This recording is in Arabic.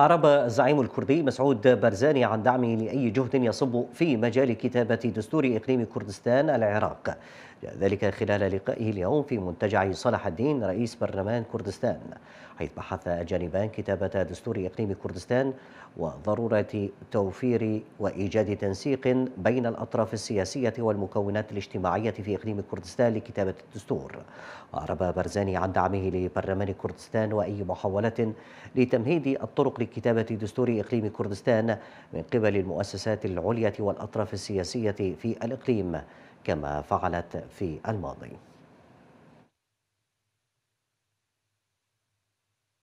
أعرب الزعيم الكردي مسعود برزاني عن دعمه لأي جهد يصب في مجال كتابة دستور إقليم كردستان العراق ذلك خلال لقائه اليوم في منتجع صلاح الدين رئيس برلمان كردستان حيث بحث الجانبان كتابة دستور إقليم كردستان وضرورة توفير وإيجاد تنسيق بين الأطراف السياسية والمكونات الاجتماعية في إقليم كردستان لكتابة الدستور أعرب برزاني عن دعمه لبرلمان كردستان وأي محاولة لتمهيد الطرق كتابة دستور إقليم كردستان من قبل المؤسسات العليا والأطراف السياسية في الإقليم كما فعلت في الماضي